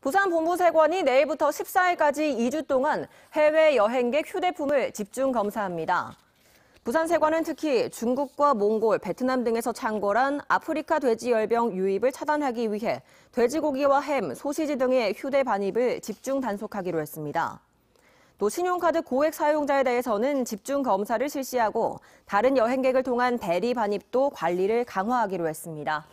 부산 본부세관이 내일부터 14일까지 2주 동안 해외 여행객 휴대품을 집중 검사합니다. 부산세관은 특히 중국과 몽골, 베트남 등에서 창궐한 아프리카 돼지열병 유입을 차단하기 위해 돼지고기와 햄, 소시지 등의 휴대 반입을 집중 단속하기로 했습니다. 또 신용카드 고액 사용자에 대해서는 집중 검사를 실시하고 다른 여행객을 통한 대리 반입도 관리를 강화하기로 했습니다.